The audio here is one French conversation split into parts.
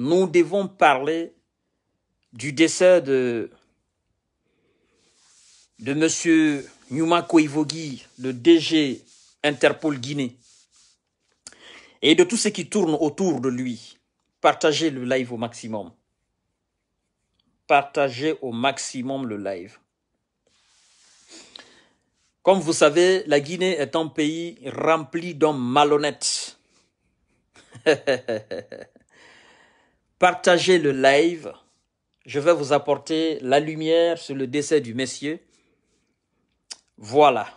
nous devons parler du décès de, de M. Nyuma Koivogi, le DG Interpol Guinée, et de tout ce qui tourne autour de lui. Partagez le live au maximum. Partagez au maximum le live. Comme vous savez, la Guinée est un pays rempli d'hommes malhonnêtes. partagez le live. Je vais vous apporter la lumière sur le décès du Messie. Voilà.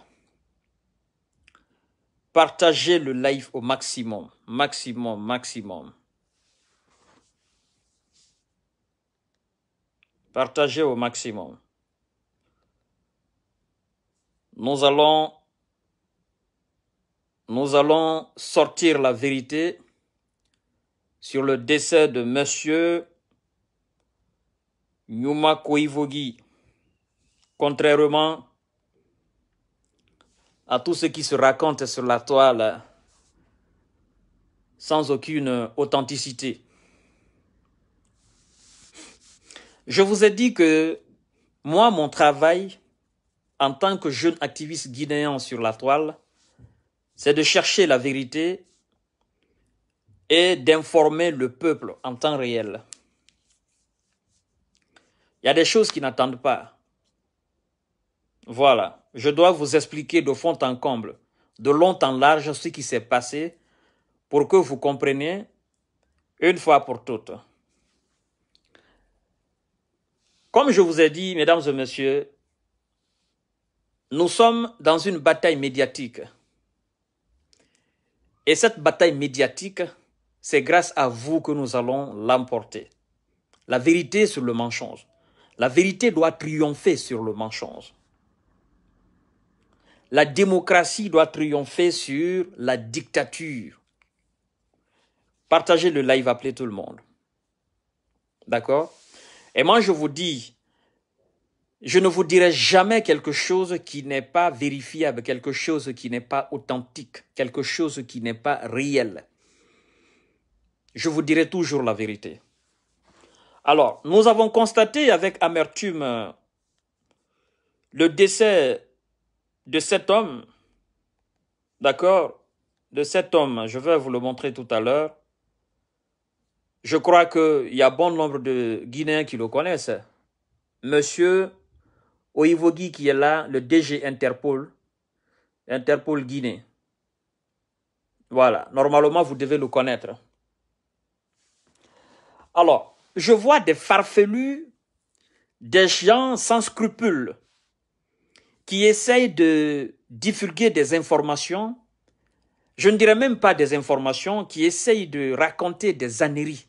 Partagez le live au maximum, maximum, maximum. Partagez au maximum. Nous allons, nous allons sortir la vérité sur le décès de monsieur Nyuma Koivogi, contrairement à tout ce qui se raconte sur la toile sans aucune authenticité. Je vous ai dit que moi, mon travail en tant que jeune activiste guinéen sur la toile, c'est de chercher la vérité et d'informer le peuple en temps réel. Il y a des choses qui n'attendent pas. Voilà, je dois vous expliquer de fond en comble, de long en large, ce qui s'est passé pour que vous compreniez une fois pour toutes. Comme je vous ai dit, mesdames et messieurs, nous sommes dans une bataille médiatique. Et cette bataille médiatique c'est grâce à vous que nous allons l'emporter. La vérité sur le mensonge. La vérité doit triompher sur le mensonge. La démocratie doit triompher sur la dictature. Partagez le live, appelez tout le monde. D'accord Et moi, je vous dis, je ne vous dirai jamais quelque chose qui n'est pas vérifiable, quelque chose qui n'est pas authentique, quelque chose qui n'est pas réel je vous dirai toujours la vérité. Alors, nous avons constaté avec amertume euh, le décès de cet homme, d'accord, de cet homme, je vais vous le montrer tout à l'heure. Je crois qu'il y a bon nombre de Guinéens qui le connaissent. Monsieur Oivogi qui est là, le DG Interpol, Interpol Guinée. Voilà, normalement vous devez le connaître. Alors, je vois des farfelus, des gens sans scrupules qui essayent de divulguer des informations, je ne dirais même pas des informations, qui essayent de raconter des âneries,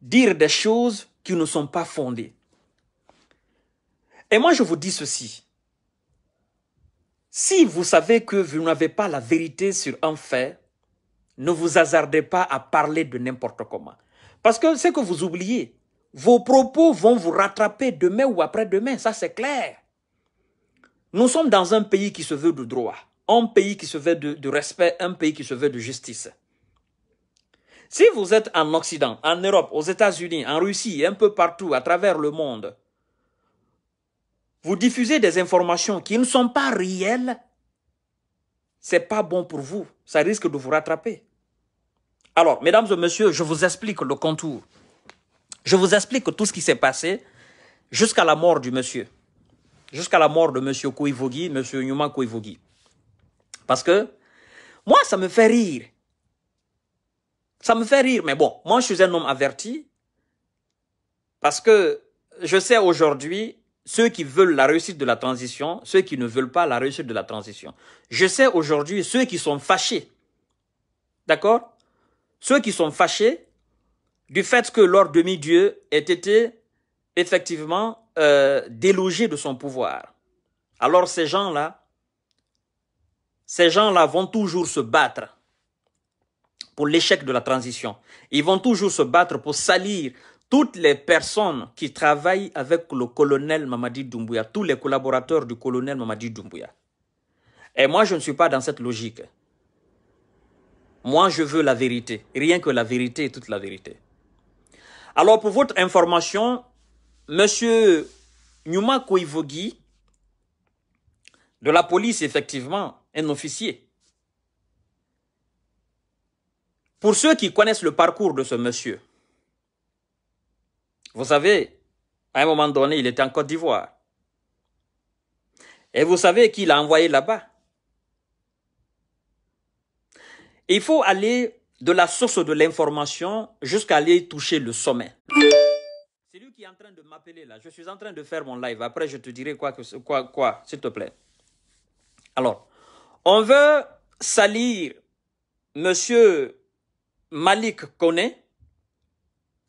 dire des choses qui ne sont pas fondées. Et moi, je vous dis ceci. Si vous savez que vous n'avez pas la vérité sur un fait, ne vous hasardez pas à parler de n'importe comment. Parce que ce que vous oubliez, vos propos vont vous rattraper demain ou après-demain, ça c'est clair. Nous sommes dans un pays qui se veut de droit, un pays qui se veut de, respect, un pays qui se veut de justice. Si vous êtes en Occident, en Europe, aux États-Unis, en Russie, un peu partout, à travers le monde, vous diffusez des informations qui ne sont pas réelles, c'est pas bon pour vous. Ça risque de vous rattraper. Alors, mesdames et messieurs, je vous explique le contour. Je vous explique tout ce qui s'est passé jusqu'à la mort du monsieur. Jusqu'à la mort de monsieur Kouivogi, monsieur Nyuma Kouivogi. Parce que, moi, ça me fait rire. Ça me fait rire, mais bon, moi, je suis un homme averti. Parce que je sais aujourd'hui ceux qui veulent la réussite de la transition, ceux qui ne veulent pas la réussite de la transition. Je sais aujourd'hui ceux qui sont fâchés. D'accord ceux qui sont fâchés du fait que leur demi-dieu ait été effectivement euh, délogé de son pouvoir. Alors ces gens-là, ces gens-là vont toujours se battre pour l'échec de la transition. Ils vont toujours se battre pour salir toutes les personnes qui travaillent avec le colonel Mamadi Doumbouya, tous les collaborateurs du colonel Mamadi Doumbouya. Et moi, je ne suis pas dans cette logique. Moi, je veux la vérité. Rien que la vérité et toute la vérité. Alors, pour votre information, Monsieur Nyuma Koivogi, de la police, effectivement, un officier. Pour ceux qui connaissent le parcours de ce monsieur, vous savez, à un moment donné, il était en Côte d'Ivoire. Et vous savez qui l'a envoyé là-bas il faut aller de la source de l'information jusqu'à aller toucher le sommet. C'est lui qui est en train de m'appeler là. Je suis en train de faire mon live. Après, je te dirai quoi, que, quoi, s'il te plaît. Alors, on veut salir Monsieur Malik Kone,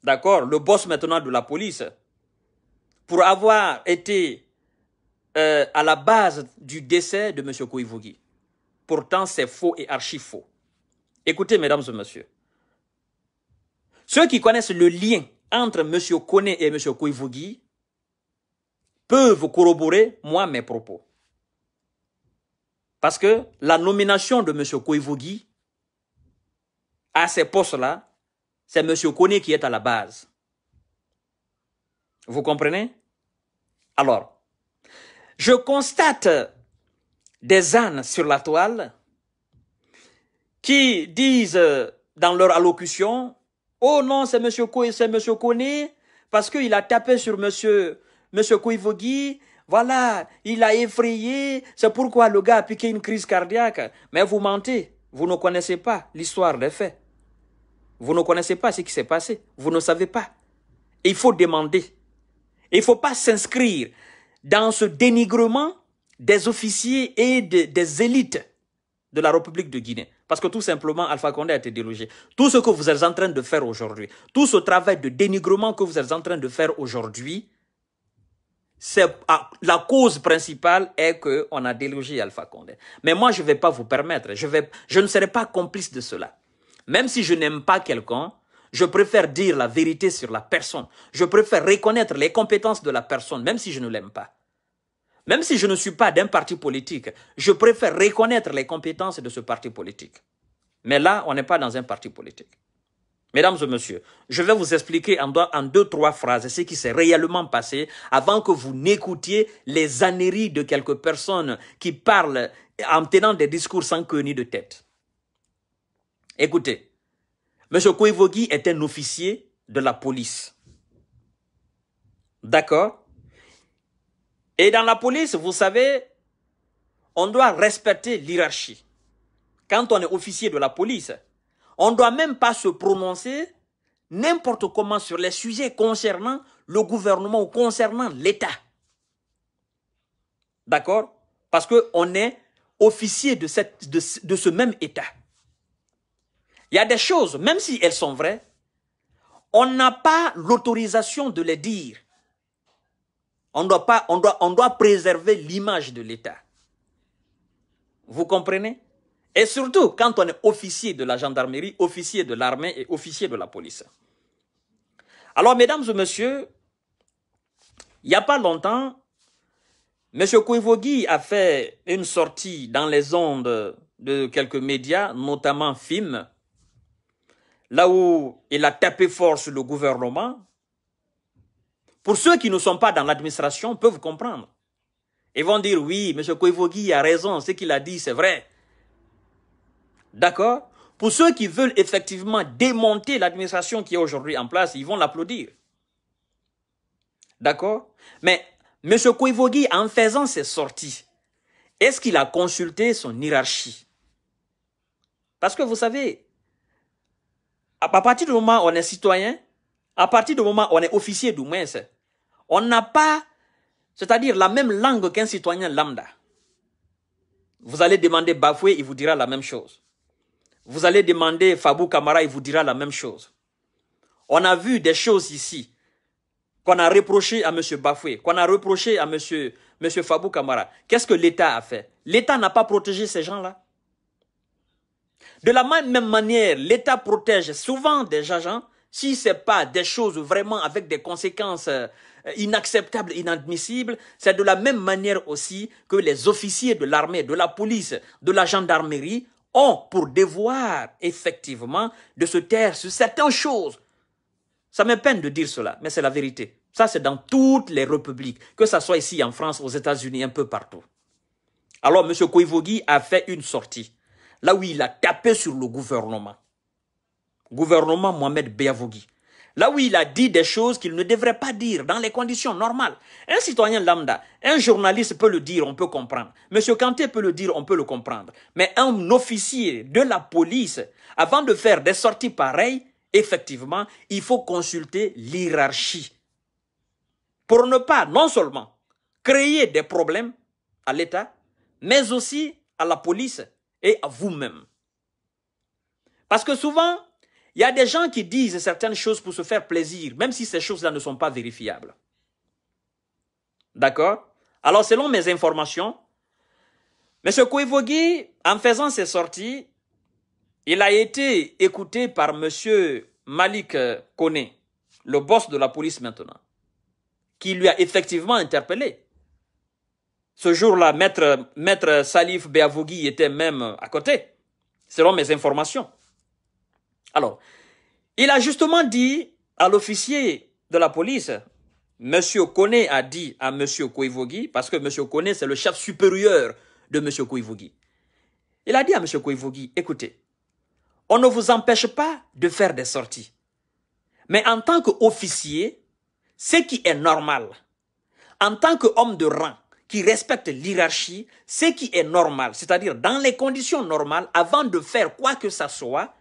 d'accord, le boss maintenant de la police, pour avoir été euh, à la base du décès de Monsieur Kouivougi. Pourtant, c'est faux et archi faux. Écoutez, mesdames et messieurs, ceux qui connaissent le lien entre M. Kone et M. Kouivougui peuvent corroborer, moi, mes propos. Parce que la nomination de M. Kouivougui à ces postes-là, c'est M. Kone qui est à la base. Vous comprenez Alors, je constate des ânes sur la toile qui disent dans leur allocution, oh non, c'est monsieur Koué, c'est monsieur Koné, parce qu'il a tapé sur monsieur, monsieur voilà, il a effrayé, c'est pourquoi le gars a piqué une crise cardiaque. Mais vous mentez, vous ne connaissez pas l'histoire des faits. Vous ne connaissez pas ce qui s'est passé, vous ne savez pas. Il faut demander. Il ne faut pas s'inscrire dans ce dénigrement des officiers et des élites de la République de Guinée. Parce que tout simplement, Alpha Condé a été délogé. Tout ce que vous êtes en train de faire aujourd'hui, tout ce travail de dénigrement que vous êtes en train de faire aujourd'hui, c'est ah, la cause principale est que on a délogé Alpha Condé. Mais moi, je ne vais pas vous permettre. Je, je ne serai pas complice de cela. Même si je n'aime pas quelqu'un, je préfère dire la vérité sur la personne. Je préfère reconnaître les compétences de la personne, même si je ne l'aime pas. Même si je ne suis pas d'un parti politique, je préfère reconnaître les compétences de ce parti politique. Mais là, on n'est pas dans un parti politique. Mesdames et messieurs, je vais vous expliquer en deux, trois phrases ce qui s'est réellement passé avant que vous n'écoutiez les anéries de quelques personnes qui parlent en tenant des discours sans queue ni de tête. Écoutez, M. Kouivogi est un officier de la police. D'accord et dans la police, vous savez, on doit respecter l'hierarchie. Quand on est officier de la police, on ne doit même pas se prononcer n'importe comment sur les sujets concernant le gouvernement ou concernant l'État. D'accord Parce qu'on est officier de, de ce même État. Il y a des choses, même si elles sont vraies, on n'a pas l'autorisation de les dire. On doit, pas, on doit, on doit préserver l'image de l'État. Vous comprenez Et surtout, quand on est officier de la gendarmerie, officier de l'armée et officier de la police. Alors, mesdames et messieurs, il n'y a pas longtemps, M. Kouivogi a fait une sortie dans les ondes de quelques médias, notamment FIM, là où il a tapé fort sur le gouvernement, pour ceux qui ne sont pas dans l'administration, peuvent comprendre. Ils vont dire, oui, M. Koivogi a raison, ce qu'il a dit, c'est vrai. D'accord Pour ceux qui veulent effectivement démonter l'administration qui est aujourd'hui en place, ils vont l'applaudir. D'accord Mais M. Kouivogi, en faisant ses sorties, est-ce qu'il a consulté son hiérarchie Parce que vous savez, à partir du moment où on est citoyen, à partir du moment où on est officier du moins, on n'a pas, c'est-à-dire la même langue qu'un citoyen lambda. Vous allez demander Bafoué, il vous dira la même chose. Vous allez demander Fabou Kamara, il vous dira la même chose. On a vu des choses ici qu'on a reproché à M. Bafoué, qu'on a reproché à M. Monsieur, monsieur Fabou Kamara. Qu'est-ce que l'État a fait L'État n'a pas protégé ces gens-là. De la même manière, l'État protège souvent des agents si ce n'est pas des choses vraiment avec des conséquences euh, inacceptables, inadmissibles, c'est de la même manière aussi que les officiers de l'armée, de la police, de la gendarmerie ont pour devoir effectivement de se taire sur certaines choses. Ça me peine de dire cela, mais c'est la vérité. Ça, c'est dans toutes les républiques, que ce soit ici en France, aux États-Unis, un peu partout. Alors, M. Koivogi a fait une sortie, là où il a tapé sur le gouvernement gouvernement Mohamed Beyavogui. Là où il a dit des choses qu'il ne devrait pas dire dans les conditions normales. Un citoyen lambda, un journaliste peut le dire, on peut comprendre. Monsieur Kanté peut le dire, on peut le comprendre. Mais un officier de la police, avant de faire des sorties pareilles, effectivement, il faut consulter l'hierarchie. Pour ne pas, non seulement, créer des problèmes à l'État, mais aussi à la police et à vous-même. Parce que souvent, il y a des gens qui disent certaines choses pour se faire plaisir, même si ces choses-là ne sont pas vérifiables. D'accord Alors, selon mes informations, M. Kouivogui, en faisant ses sorties, il a été écouté par M. Malik Kone, le boss de la police maintenant, qui lui a effectivement interpellé. Ce jour-là, maître, Salif Beavogui était même à côté, selon mes informations. Alors, il a justement dit à l'officier de la police, Monsieur Kone a dit à Monsieur Koivogi, parce que Monsieur Kone, c'est le chef supérieur de Monsieur Koivogi. Il a dit à Monsieur Koivogi, écoutez, on ne vous empêche pas de faire des sorties. Mais en tant qu'officier, ce qui est normal, en tant qu'homme de rang qui respecte l'hierarchie, ce qui est normal, c'est-à-dire dans les conditions normales, avant de faire quoi que ce soit,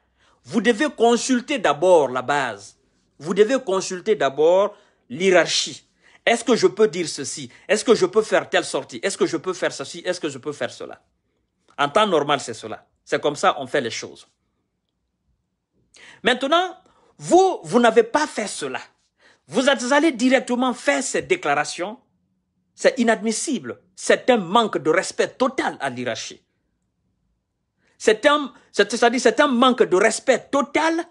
vous devez consulter d'abord la base. Vous devez consulter d'abord l'hierarchie. Est-ce que je peux dire ceci Est-ce que je peux faire telle sortie Est-ce que je peux faire ceci Est-ce que je peux faire cela En temps normal, c'est cela. C'est comme ça on fait les choses. Maintenant, vous, vous n'avez pas fait cela. Vous êtes allé directement faire cette déclaration. C'est inadmissible. C'est un manque de respect total à l'hierarchie. C'est un, manque de respect total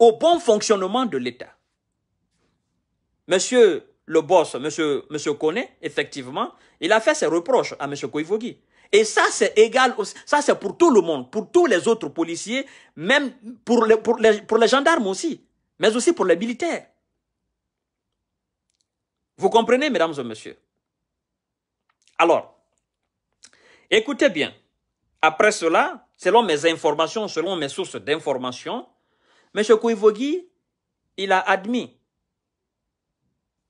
au bon fonctionnement de l'État. Monsieur le boss, monsieur, monsieur Koné, effectivement, il a fait ses reproches à monsieur Koivogi. Et ça, c'est égal, ça c'est pour tout le monde, pour tous les autres policiers, même pour pour les, pour les gendarmes aussi, mais aussi pour les militaires. Vous comprenez, mesdames et messieurs Alors, écoutez bien. Après cela, selon mes informations, selon mes sources d'informations, M. Kouivogi, il a admis,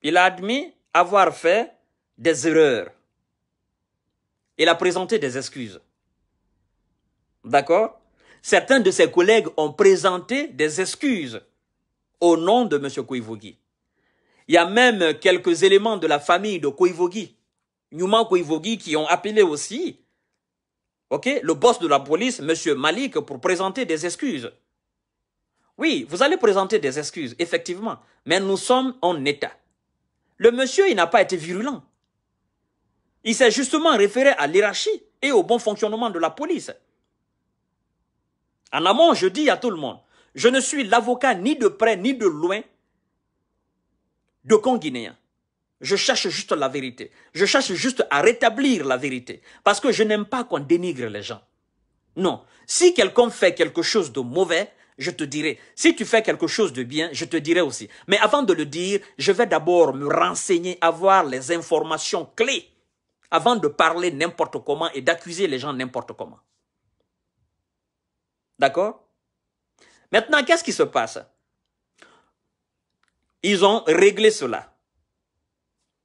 il a admis avoir fait des erreurs. Il a présenté des excuses. D'accord Certains de ses collègues ont présenté des excuses au nom de M. Kouivogi. Il y a même quelques éléments de la famille de Kouivogi, Nyuma Kouivogi, qui ont appelé aussi le boss de la police, M. Malik, pour présenter des excuses. Oui, vous allez présenter des excuses, effectivement, mais nous sommes en état. Le monsieur, il n'a pas été virulent. Il s'est justement référé à l'hierarchie et au bon fonctionnement de la police. En amont, je dis à tout le monde, je ne suis l'avocat ni de près ni de loin de Conguinéen. Je cherche juste la vérité. Je cherche juste à rétablir la vérité. Parce que je n'aime pas qu'on dénigre les gens. Non. Si quelqu'un fait quelque chose de mauvais, je te dirai. Si tu fais quelque chose de bien, je te dirai aussi. Mais avant de le dire, je vais d'abord me renseigner, avoir les informations clés avant de parler n'importe comment et d'accuser les gens n'importe comment. D'accord Maintenant, qu'est-ce qui se passe Ils ont réglé cela.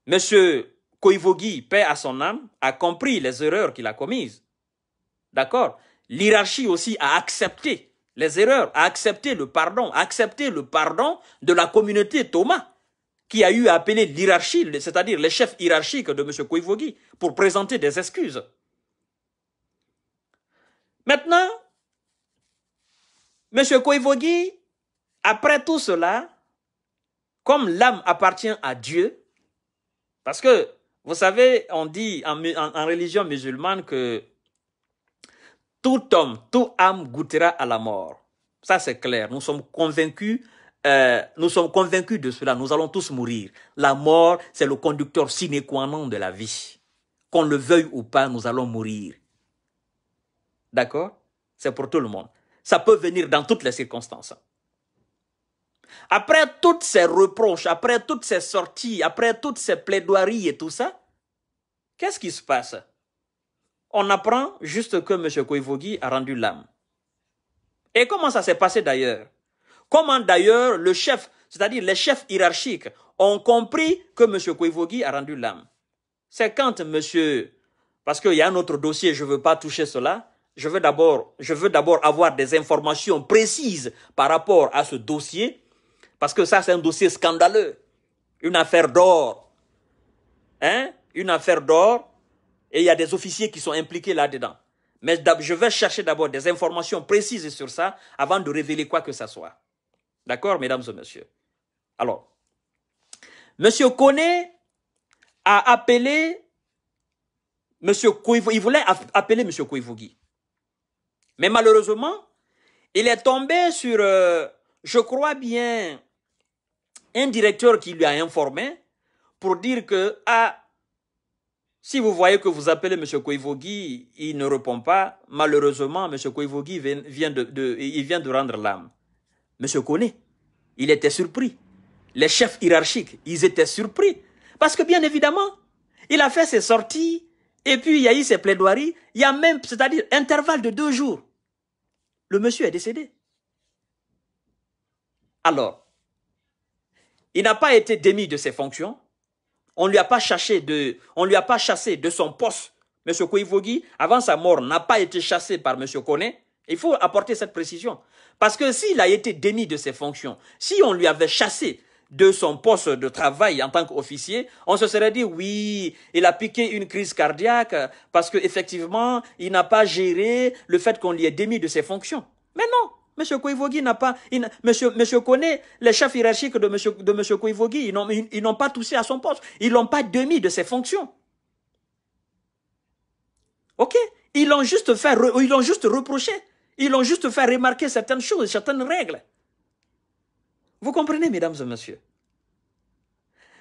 M. Koivogi, paix à son âme, a compris les erreurs qu'il a commises. D'accord L'hierarchie aussi a accepté les erreurs, a accepté le pardon, a accepté le pardon de la communauté Thomas, qui a eu à appeler l'hierarchie, c'est-à-dire les chefs hiérarchiques de M. Koivogi, pour présenter des excuses. Maintenant, M. Koivogi, après tout cela, comme l'âme appartient à Dieu, parce que, vous savez, on dit en, religion musulmane que tout homme, tout âme goûtera à la mort. Ça, c'est clair. Nous sommes convaincus euh, nous sommes convaincus de cela, nous allons tous mourir. La mort, c'est le conducteur sine qua non de la vie. Qu'on le veuille ou pas, nous allons mourir. D'accord C'est pour tout le monde. Ça peut venir dans toutes les circonstances. Après toutes ces reproches, après toutes ces sorties, après toutes ces plaidoiries et tout ça, qu'est-ce qui se passe On apprend juste que M. Koivogi a rendu l'âme. Et comment ça s'est passé d'ailleurs Comment d'ailleurs le chef, c'est-à-dire les chefs hiérarchiques, ont compris que M. Koivogi a rendu l'âme C'est quand M. Parce qu'il y a un autre dossier, je ne veux pas toucher cela. Je veux d'abord, je veux d'abord avoir des informations précises par rapport à ce dossier parce que ça, c'est un dossier scandaleux. Une affaire d'or. Hein? Une affaire d'or. Et il y a des officiers qui sont impliqués là-dedans. Mais je vais chercher d'abord des informations précises sur ça avant de révéler quoi que ce soit. D'accord, mesdames et messieurs Alors, Monsieur Kone a appelé Monsieur Kouivou, il voulait appeler Monsieur Kouivougi. Mais malheureusement, il est tombé sur, euh, je crois bien, un directeur qui lui a informé pour dire que, ah, si vous voyez que vous appelez M. Koivogi, il ne répond pas. Malheureusement, M. Koivogi vient de, il vient de rendre l'âme. M. Koné, il était surpris. Les chefs hiérarchiques, ils étaient surpris. Parce que bien évidemment, il a fait ses sorties et puis il y a eu ses plaidoiries. Il y a même, c'est-à-dire, intervalle de deux jours. Le monsieur est décédé. Alors, il n'a pas été démis de ses fonctions. On ne lui a pas chassé de, on lui a pas chassé de son poste. M. Kouivogui, avant sa mort, n'a pas été chassé par M. Koné. Il faut apporter cette précision. Parce que s'il a été démis de ses fonctions, si on lui avait chassé de son poste de travail en tant qu'officier, on se serait dit oui, il a piqué une crise cardiaque parce qu'effectivement, il n'a pas géré le fait qu'on lui ait démis de ses fonctions. Mais non, Monsieur Koivogi n'a pas. monsieur, connaît les chefs hiérarchiques de Monsieur, de Koivogi. Ils n'ont, pas touché à son poste. Ils n'ont pas demi de ses fonctions. Ok Ils l'ont juste fait, ils l'ont juste reproché. Ils l'ont juste fait remarquer certaines choses, certaines règles. Vous comprenez, mesdames et messieurs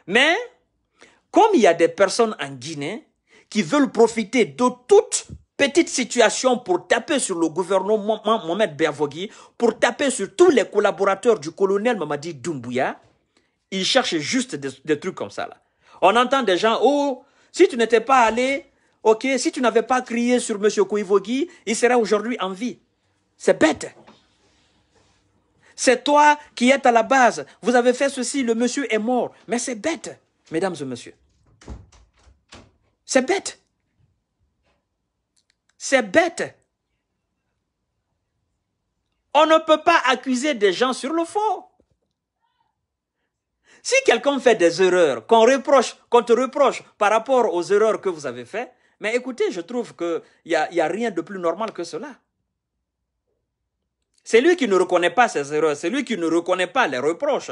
Mais, comme il y a des personnes en Guinée qui veulent profiter de toutes petite situation pour taper sur le gouvernement Mohamed Bervogui, pour taper sur tous les collaborateurs du colonel Mamadi Doumbouya. Ils cherche juste des, trucs comme ça. Là. On entend des gens, oh, si tu n'étais pas allé, ok, si tu n'avais pas crié sur M. Kouivogui, il serait aujourd'hui en vie. C'est bête. C'est toi qui es à la base. Vous avez fait ceci, le monsieur est mort. Mais c'est bête, mesdames et messieurs. C'est bête. C'est bête. On ne peut pas accuser des gens sur le faux. Si quelqu'un fait des erreurs, qu'on reproche, qu'on te reproche par rapport aux erreurs que vous avez faites, mais écoutez, je trouve qu'il n'y a, y a rien de plus normal que cela. C'est lui qui ne reconnaît pas ses erreurs, c'est lui qui ne reconnaît pas les reproches.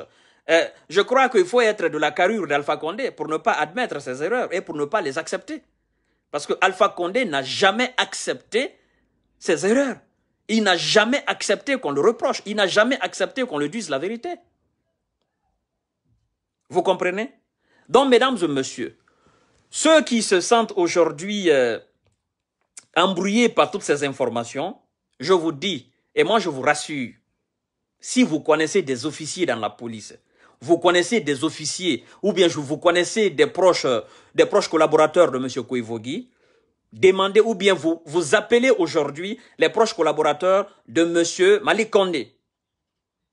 Euh, je crois qu'il faut être de la carrure d'Alpha Condé pour ne pas admettre ses erreurs et pour ne pas les accepter. Parce que Alpha Condé n'a jamais accepté ses erreurs. Il n'a jamais accepté qu'on le reproche. Il n'a jamais accepté qu'on le dise la vérité. Vous comprenez Donc, mesdames et messieurs, ceux qui se sentent aujourd'hui euh, embrouillés par toutes ces informations, je vous dis, et moi je vous rassure, si vous connaissez des officiers dans la police, vous connaissez des officiers ou bien vous connaissez des proches, des proches collaborateurs de M. Kouivogi, demandez ou bien vous, vous appelez aujourd'hui les proches collaborateurs de M. Malik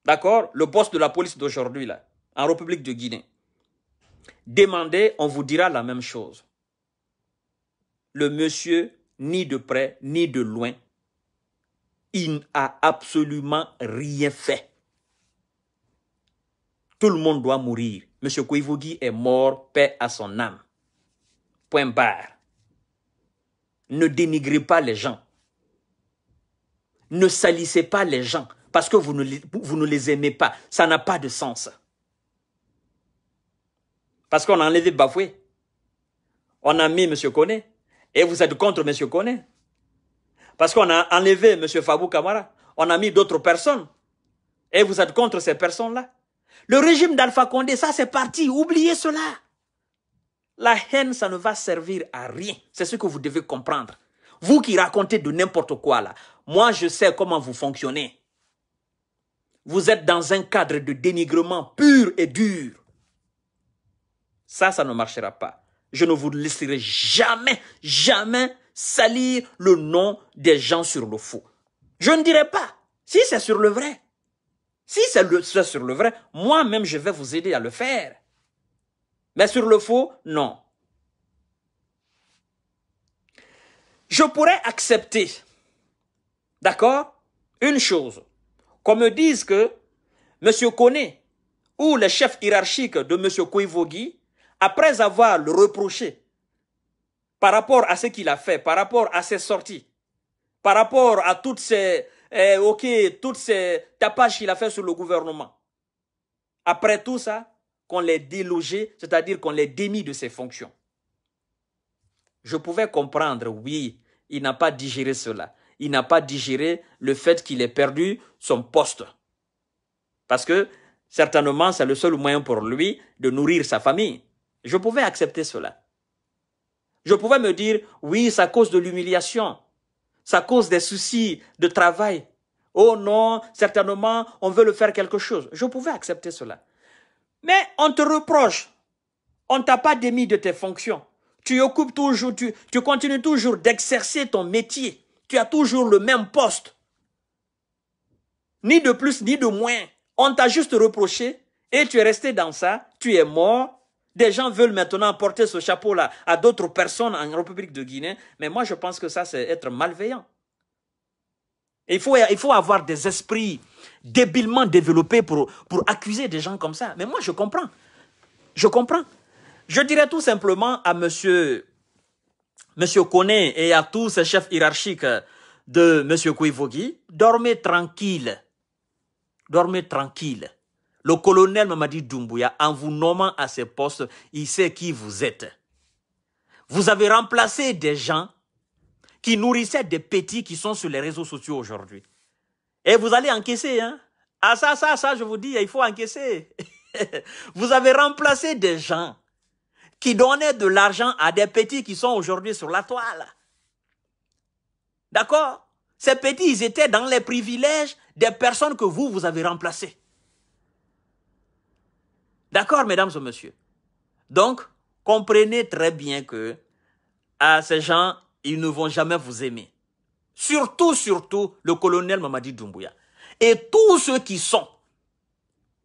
D'accord Le poste de la police d'aujourd'hui, là, en République de Guinée. Demandez, on vous dira la même chose. Le monsieur, ni de près, ni de loin, il n'a absolument rien fait. Tout le monde doit mourir. Monsieur Kouivougi est mort, paix à son âme. Point barre. Ne dénigrez pas les gens. Ne salissez pas les gens parce que vous ne, les, vous ne les aimez pas. Ça n'a pas de sens. Parce qu'on a enlevé Bafoué. On a mis M. Koné. Et vous êtes contre M. Koné. Parce qu'on a enlevé M. Fabou Kamara. On a mis d'autres personnes. Et vous êtes contre ces personnes-là. Le régime d'Alpha Condé, ça c'est parti, oubliez cela. La haine, ça ne va servir à rien. C'est ce que vous devez comprendre. Vous qui racontez de n'importe quoi là, moi je sais comment vous fonctionnez. Vous êtes dans un cadre de dénigrement pur et dur. Ça, ça ne marchera pas. Je ne vous laisserai jamais, jamais salir le nom des gens sur le faux. Je ne dirai pas si c'est sur le vrai. Si c'est sur le vrai, moi-même, je vais vous aider à le faire. Mais sur le faux, non. Je pourrais accepter, d'accord, une chose, qu'on me dise que M. Kone ou le chef hiérarchique de M. Kouivogui, après avoir le reproché par rapport à ce qu'il a fait, par rapport à ses sorties, par rapport à toutes ces, eh, ok, toutes ces tapages qu'il a fait sur le gouvernement. Après tout ça, qu'on les délogé, c'est-à-dire qu'on les démis de ses fonctions. Je pouvais comprendre, oui, il n'a pas digéré cela. Il n'a pas digéré le fait qu'il ait perdu son poste. Parce que certainement, c'est le seul moyen pour lui de nourrir sa famille. Je pouvais accepter cela. Je pouvais me dire, oui, c'est à cause de l'humiliation ça cause des soucis de travail. Oh non, certainement, on veut le faire quelque chose. Je pouvais accepter cela. Mais on te reproche. On t'a pas démis de tes fonctions. Tu occupes toujours, tu, tu continues toujours d'exercer ton métier. Tu as toujours le même poste. Ni de plus, ni de moins. On t'a juste reproché et tu es resté dans ça. Tu es mort des gens veulent maintenant porter ce chapeau-là à d'autres personnes en République de Guinée, mais moi je pense que ça c'est être malveillant. Il faut, il faut avoir des esprits débilement développés pour, pour accuser des gens comme ça. Mais moi je comprends. Je comprends. Je dirais tout simplement à monsieur, monsieur et à tous ces chefs hiérarchiques de M. Kouivogi, dormez tranquille. Dormez tranquille. Le colonel dit, Doumbouya, en vous nommant à ce poste, il sait qui vous êtes. Vous avez remplacé des gens qui nourrissaient des petits qui sont sur les réseaux sociaux aujourd'hui. Et vous allez encaisser, hein. Ah ça, ça, ça, je vous dis, il faut encaisser. vous avez remplacé des gens qui donnaient de l'argent à des petits qui sont aujourd'hui sur la toile. D'accord Ces petits, ils étaient dans les privilèges des personnes que vous, vous avez remplacées. D'accord, mesdames et messieurs. Donc, comprenez très bien que à ces gens, ils ne vont jamais vous aimer. Surtout, surtout, le colonel Mamadi Doumbouya. Et tous ceux qui sont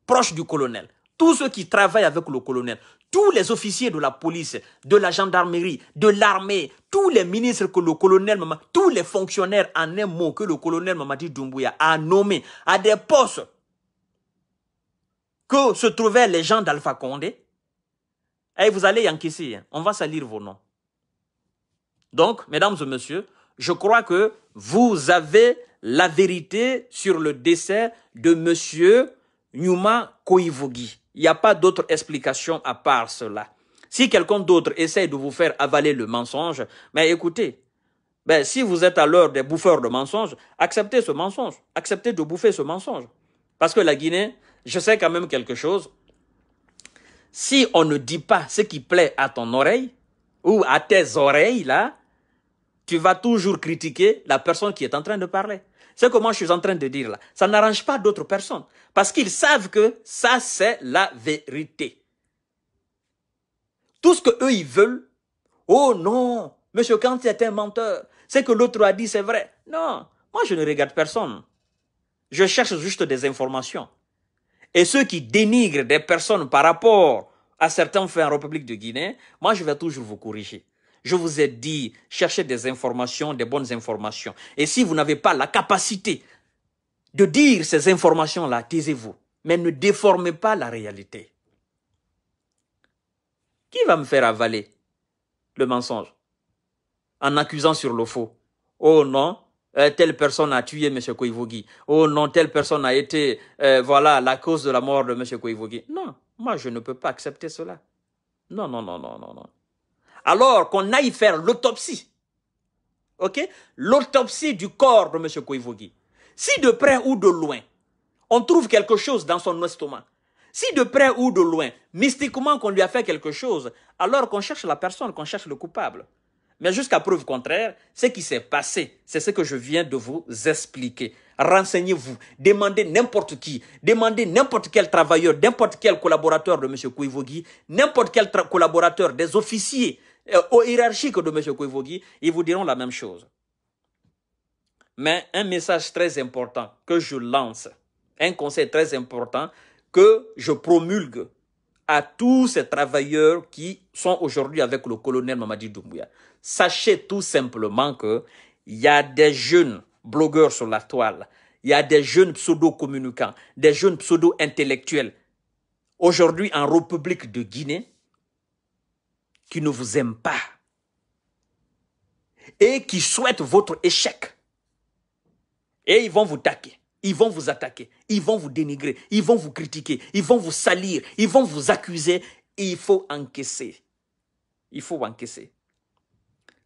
proches du colonel, tous ceux qui travaillent avec le colonel, tous les officiers de la police, de la gendarmerie, de l'armée, tous les ministres que le colonel Mamadi, tous les fonctionnaires en un mot que le colonel Mamadi Doumbouya a nommé à des postes que se trouvaient les gens d'Alpha Condé, et eh, vous allez Yankissi, hein. on va salir vos noms. Donc, mesdames et messieurs, je crois que vous avez la vérité sur le décès de M. Nyuma Koivogi. Il n'y a pas d'autre explication à part cela. Si quelqu'un d'autre essaie de vous faire avaler le mensonge, mais écoutez, ben, si vous êtes à l'heure des bouffeurs de mensonges, acceptez ce mensonge, acceptez de bouffer ce mensonge. Parce que la Guinée, je sais quand même quelque chose. Si on ne dit pas ce qui plaît à ton oreille ou à tes oreilles, là, tu vas toujours critiquer la personne qui est en train de parler. C'est que moi je suis en train de dire là. Ça n'arrange pas d'autres personnes. Parce qu'ils savent que ça, c'est la vérité. Tout ce que eux, ils veulent. Oh non, monsieur Kant est un menteur. C'est que l'autre a dit, c'est vrai. Non, moi je ne regarde personne. Je cherche juste des informations. Et ceux qui dénigrent des personnes par rapport à certains faits en République de Guinée, moi je vais toujours vous corriger. Je vous ai dit, cherchez des informations, des bonnes informations. Et si vous n'avez pas la capacité de dire ces informations-là, taisez-vous. Mais ne déformez pas la réalité. Qui va me faire avaler le mensonge en accusant sur le faux Oh non, euh, telle personne a tué M. Koivogi. Oh non, telle personne a été, euh, voilà, la cause de la mort de M. Koivogi. Non, moi, je ne peux pas accepter cela. Non, non, non, non, non, non. Alors qu'on aille faire l'autopsie. OK L'autopsie du corps de M. Koivogi. Si de près ou de loin, on trouve quelque chose dans son estomac, si de près ou de loin, mystiquement qu'on lui a fait quelque chose, alors qu'on cherche la personne, qu'on cherche le coupable. Mais jusqu'à preuve contraire, ce qui s'est passé, c'est ce que je viens de vous expliquer. Renseignez-vous, demandez n'importe qui, demandez n'importe quel travailleur, n'importe quel collaborateur de M. Kouivogui, n'importe quel collaborateur des officiers euh, hiérarchiques de M. Kouivogui, ils vous diront la même chose. Mais un message très important que je lance, un conseil très important que je promulgue à tous ces travailleurs qui sont aujourd'hui avec le colonel Mamadi Doumbouya. Sachez tout simplement que il y a des jeunes blogueurs sur la toile, il y a des jeunes pseudo-communicants, des jeunes pseudo-intellectuels. Aujourd'hui, en République de Guinée, qui ne vous aiment pas et qui souhaitent votre échec. Et ils vont vous taquer ils vont vous attaquer, ils vont vous dénigrer, ils vont vous critiquer, ils vont vous salir, ils vont vous accuser. Et il faut encaisser. Il faut encaisser.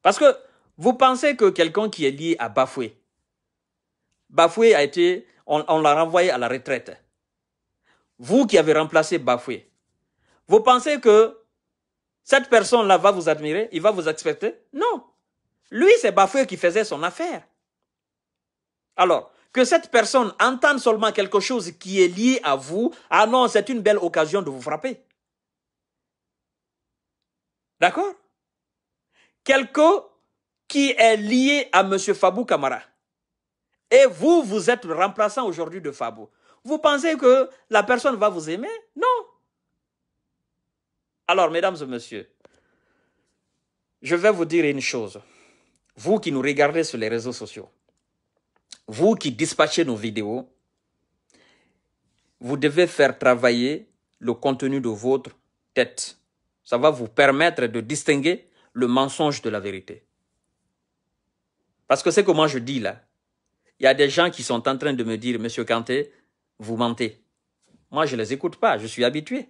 Parce que vous pensez que quelqu'un qui est lié à Bafoué, Bafoué a été, on, l'a renvoyé à la retraite. Vous qui avez remplacé Bafoué, vous pensez que cette personne-là va vous admirer, il va vous accepter Non. Lui, c'est Bafoué qui faisait son affaire. Alors, que cette personne entende seulement quelque chose qui est lié à vous, ah non, c'est une belle occasion de vous frapper. D'accord Quelqu'un qui est lié à M. Fabou Kamara. Et vous, vous êtes le remplaçant aujourd'hui de Fabou. Vous pensez que la personne va vous aimer Non. Alors, mesdames et messieurs, je vais vous dire une chose. Vous qui nous regardez sur les réseaux sociaux, vous qui dispatchez nos vidéos, vous devez faire travailler le contenu de votre tête. Ça va vous permettre de distinguer le mensonge de la vérité. Parce que c'est comment moi je dis là. Il y a des gens qui sont en train de me dire, Monsieur Kanté, vous mentez. Moi, je ne les écoute pas, je suis habitué.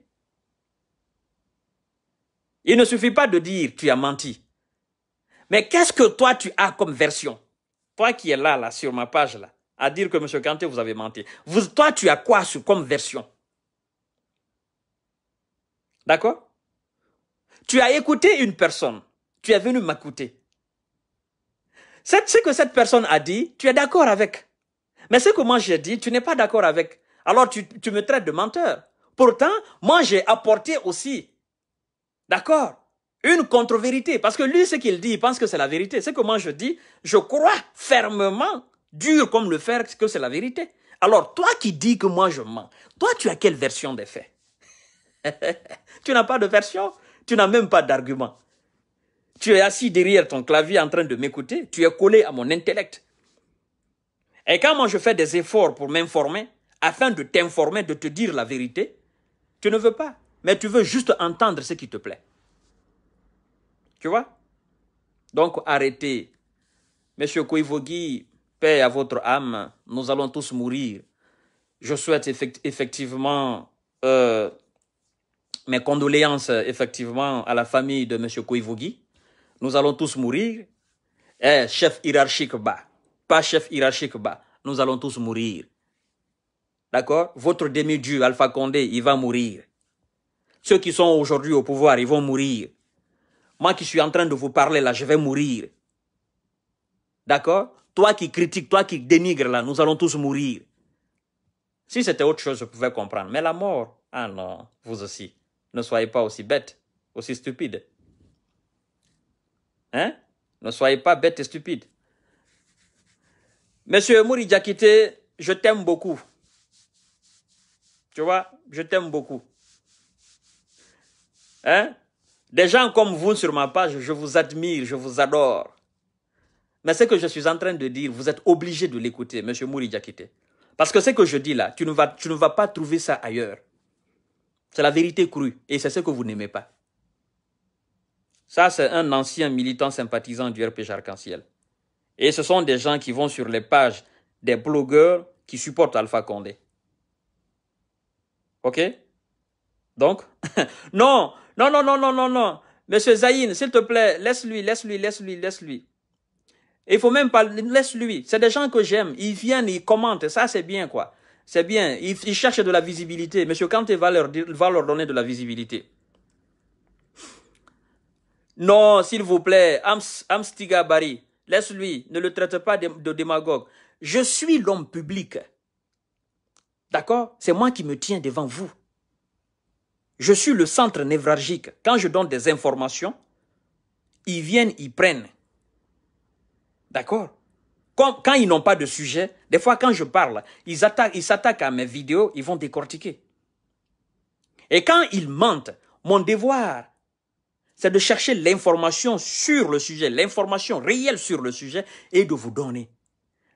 Il ne suffit pas de dire tu as menti. Mais qu'est-ce que toi tu as comme version toi qui es là, là, sur ma page, là, à dire que M. Kanté, vous avez menti. Vous, toi, tu as quoi sur, comme version D'accord Tu as écouté une personne. Tu es venu m'écouter. Ce que cette personne a dit, tu es d'accord avec. Mais ce que moi j'ai dit, tu n'es pas d'accord avec. Alors tu, tu me traites de menteur. Pourtant, moi j'ai apporté aussi. D'accord une contre-vérité. Parce que lui, ce qu'il dit, il pense que c'est la vérité. C'est que moi, je dis, je crois fermement, dur comme le fer, que c'est la vérité. Alors, toi qui dis que moi, je mens, toi, tu as quelle version des faits Tu n'as pas de version, tu n'as même pas d'argument. Tu es assis derrière ton clavier en train de m'écouter, tu es collé à mon intellect. Et quand moi, je fais des efforts pour m'informer, afin de t'informer, de te dire la vérité, tu ne veux pas, mais tu veux juste entendre ce qui te plaît. Tu vois Donc arrêtez. Monsieur Kouivogi, paix à votre âme, nous allons tous mourir. Je souhaite effectivement euh, mes condoléances effectivement à la famille de Monsieur Kouivogi. Nous allons tous mourir. Eh, chef hiérarchique bas, pas chef hiérarchique bas, nous allons tous mourir. D'accord Votre demi-dieu, Alpha Condé, il va mourir. Ceux qui sont aujourd'hui au pouvoir, ils vont mourir. Moi qui suis en train de vous parler là, je vais mourir. D'accord Toi qui critiques, toi qui dénigres là, nous allons tous mourir. Si c'était autre chose, je pouvais comprendre. Mais la mort, ah non, vous aussi. Ne soyez pas aussi bête, aussi stupide. Hein Ne soyez pas bête et stupide. Monsieur Mouri Diakité, je t'aime beaucoup. Tu vois, je t'aime beaucoup. Hein des gens comme vous sur ma page, je vous admire, je vous adore. Mais ce que je suis en train de dire, vous êtes obligé de l'écouter, M. Mouri Parce que ce que je dis là, tu ne vas, tu ne vas pas trouver ça ailleurs. C'est la vérité crue et c'est ce que vous n'aimez pas. Ça, c'est un ancien militant sympathisant du RPG Arc-en-Ciel. Et ce sont des gens qui vont sur les pages des blogueurs qui supportent Alpha Condé. OK donc, non, non, non, non, non, non, non. Monsieur Zaïn, s'il te plaît, laisse-lui, laisse-lui, laisse-lui, laisse-lui. Il faut même pas, laisse-lui. C'est des gens que j'aime. Ils viennent, ils commentent. Ça, c'est bien, quoi. C'est bien. Ils, cherchent de la visibilité. Monsieur Kanté va leur, donner de la visibilité. Non, s'il vous plaît, Amstiga laisse-lui, ne le traite pas de démagogue. Je suis l'homme public. D'accord C'est moi qui me tiens devant vous. Je suis le centre névralgique. Quand je donne des informations, ils viennent, ils prennent. D'accord quand, ils n'ont pas de sujet, des fois quand je parle, ils attaquent, ils s'attaquent à mes vidéos, ils vont décortiquer. Et quand ils mentent, mon devoir, c'est de chercher l'information sur le sujet, l'information réelle sur le sujet et de vous donner.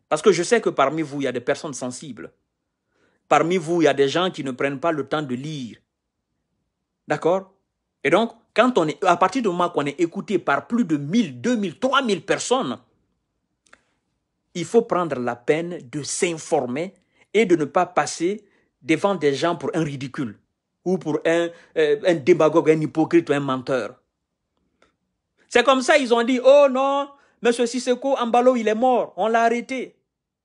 Parce que je sais que parmi vous, il y a des personnes sensibles. Parmi vous, il y a des gens qui ne prennent pas le temps de lire. D'accord Et donc, quand on est, à partir du moment qu'on est écouté par plus de 1000, 2000, 3000 personnes, il faut prendre la peine de s'informer et de ne pas passer devant des gens pour un ridicule ou pour un, euh, démagogue, un hypocrite ou un menteur. C'est comme ça, ils ont dit, oh non, M. Siseko, Mbalo, il est mort, on l'a arrêté.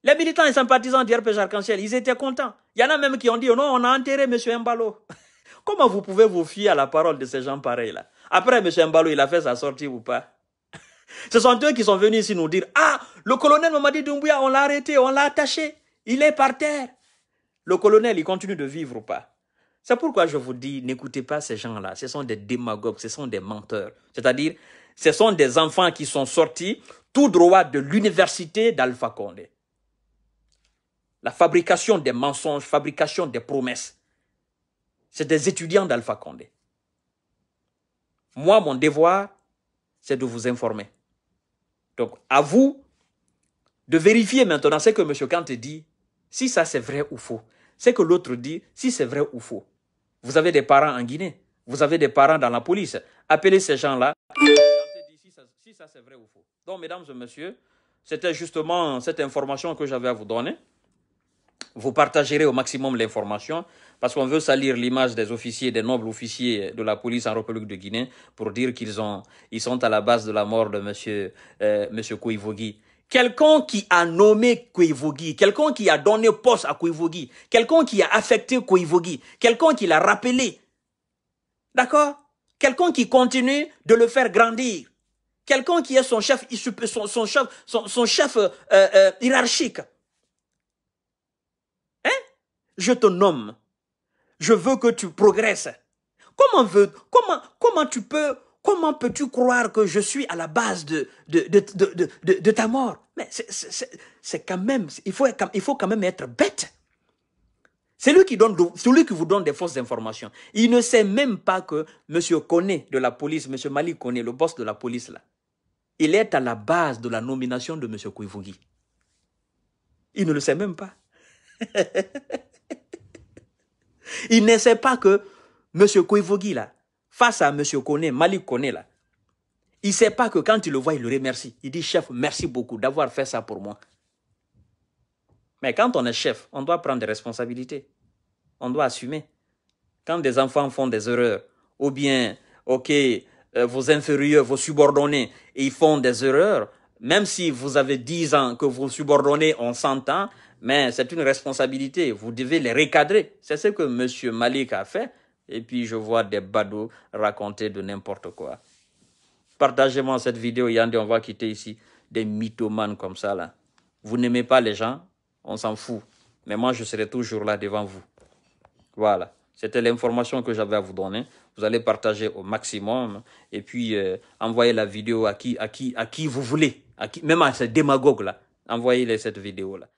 Les militants et sympathisants du RPG arc en ils étaient contents. Il y en a même qui ont dit, oh non, on a enterré M. Mbalo. » Comment vous pouvez vous fier à la parole de ces gens pareils-là Après, M. Mbalo, il a fait sa sortie ou pas Ce sont eux qui sont venus ici nous dire, ah, le colonel Mamadi Doumbouya, on l'a arrêté, on l'a attaché, il est par terre. Le colonel, il continue de vivre ou pas C'est pourquoi je vous dis, n'écoutez pas ces gens-là. Ce sont des démagogues, ce sont des menteurs. C'est-à-dire, ce sont des enfants qui sont sortis tout droit de l'université d'Alpha Condé. La fabrication des mensonges, fabrication des promesses c'est des étudiants d'Alpha Condé. Moi, mon devoir, c'est de vous informer. Donc, à vous de vérifier maintenant ce que M. Kant dit, si ça c'est vrai ou faux. Ce que l'autre dit, si c'est vrai ou faux. Vous avez des parents en Guinée, vous avez des parents dans la police. Appelez ces gens-là. ça, c'est vrai ou faux. Donc, mesdames et messieurs, c'était justement cette information que j'avais à vous donner. Vous partagerez au maximum l'information parce qu'on veut salir l'image des officiers, des nobles officiers de la police en République de Guinée pour dire qu'ils ont, ils sont à la base de la mort de monsieur, euh, monsieur Quelqu'un qui a nommé Kouivogi, quelqu'un qui a donné poste à Kouivogi, quelqu'un qui a affecté Kouivogi, quelqu'un qui l'a rappelé. D'accord? Quelqu'un qui continue de le faire grandir. Quelqu'un qui est son chef, son, chef, son, chef euh, euh, hiérarchique je te nomme. Je veux que tu progresses. Comment veux, comment, comment tu peux, comment peux-tu croire que je suis à la base de, de, ta mort? Mais c'est quand même, il faut, il faut quand même être bête. C'est lui qui donne, celui qui vous donne des fausses informations. Il ne sait même pas que monsieur connaît de la police, monsieur Mali connaît le boss de la police là. Il est à la base de la nomination de monsieur Kouivougui. Il ne le sait même pas. Il ne sait pas que M. Koivogi, là, face à M. Kone, Malik Kone, là, il ne sait pas que quand il le voit, il le remercie. Il dit, chef, merci beaucoup d'avoir fait ça pour moi. Mais quand on est chef, on doit prendre des responsabilités. On doit assumer. Quand des enfants font des erreurs, ou bien, ok, euh, vos inférieurs, vos subordonnés, ils font des erreurs, même si vous avez 10 ans, que vos subordonnés ont 100 ans, mais c'est une responsabilité. Vous devez les recadrer. C'est ce que M. Malik a fait. Et puis, je vois des badauds raconter de n'importe quoi. Partagez-moi cette vidéo, Yandé, on va quitter ici. Des mythomanes comme ça, là. Vous n'aimez pas les gens, on s'en fout. Mais moi, je serai toujours là devant vous. Voilà. C'était l'information que j'avais à vous donner. Vous allez partager au maximum et puis euh, envoyez envoyer la vidéo à qui, à qui, à qui vous voulez, à qui, même à ces démagogues là. Envoyez-les cette vidéo là.